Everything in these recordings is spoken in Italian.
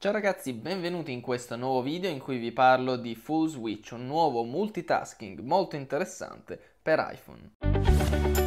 Ciao ragazzi, benvenuti in questo nuovo video in cui vi parlo di Full Switch, un nuovo multitasking molto interessante per iPhone.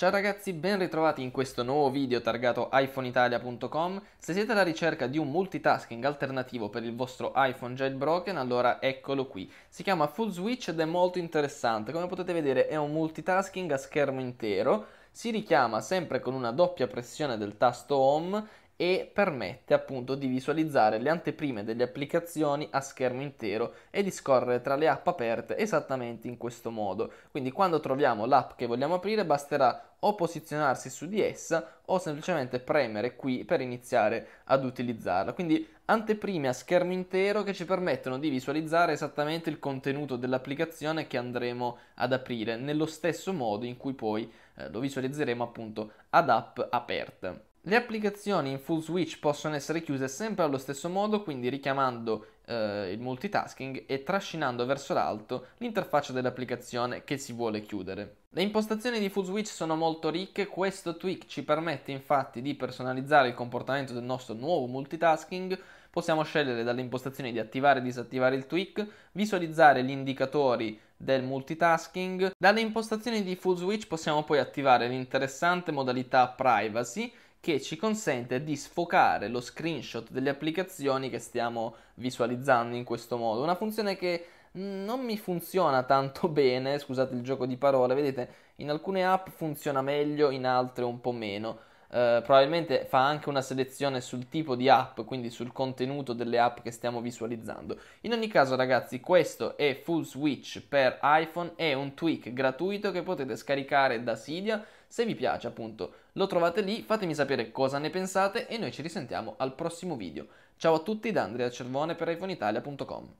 Ciao ragazzi, ben ritrovati in questo nuovo video targato iPhoneitalia.com. Se siete alla ricerca di un multitasking alternativo per il vostro iPhone jailbroken, allora eccolo qui. Si chiama Full Switch ed è molto interessante. Come potete vedere è un multitasking a schermo intero si richiama sempre con una doppia pressione del tasto home e permette appunto di visualizzare le anteprime delle applicazioni a schermo intero e di scorrere tra le app aperte esattamente in questo modo. Quindi quando troviamo l'app che vogliamo aprire basterà o posizionarsi su di essa o semplicemente premere qui per iniziare ad utilizzarla. Quindi anteprime a schermo intero che ci permettono di visualizzare esattamente il contenuto dell'applicazione che andremo ad aprire, nello stesso modo in cui poi eh, lo visualizzeremo appunto ad app aperte. Le applicazioni in full switch possono essere chiuse sempre allo stesso modo, quindi richiamando eh, il multitasking e trascinando verso l'alto l'interfaccia dell'applicazione che si vuole chiudere. Le impostazioni di full switch sono molto ricche, questo tweak ci permette infatti di personalizzare il comportamento del nostro nuovo multitasking possiamo scegliere dalle impostazioni di attivare e disattivare il tweak, visualizzare gli indicatori del multitasking. Dalle impostazioni di full switch possiamo poi attivare l'interessante modalità privacy che ci consente di sfocare lo screenshot delle applicazioni che stiamo visualizzando in questo modo. Una funzione che non mi funziona tanto bene, scusate il gioco di parole, vedete, in alcune app funziona meglio, in altre un po' meno. Eh, probabilmente fa anche una selezione sul tipo di app, quindi sul contenuto delle app che stiamo visualizzando. In ogni caso, ragazzi, questo è Full Switch per iPhone, è un tweak gratuito che potete scaricare da Sidia. Se vi piace, appunto, lo trovate lì, fatemi sapere cosa ne pensate e noi ci risentiamo al prossimo video. Ciao a tutti da Andrea Cervone per iPhoneitalia.com.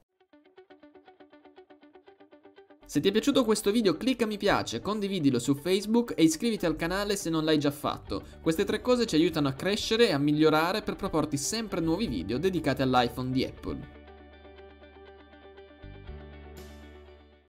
Se ti è piaciuto questo video clicca mi piace, condividilo su Facebook e iscriviti al canale se non l'hai già fatto. Queste tre cose ci aiutano a crescere e a migliorare per proporti sempre nuovi video dedicati all'iPhone di Apple.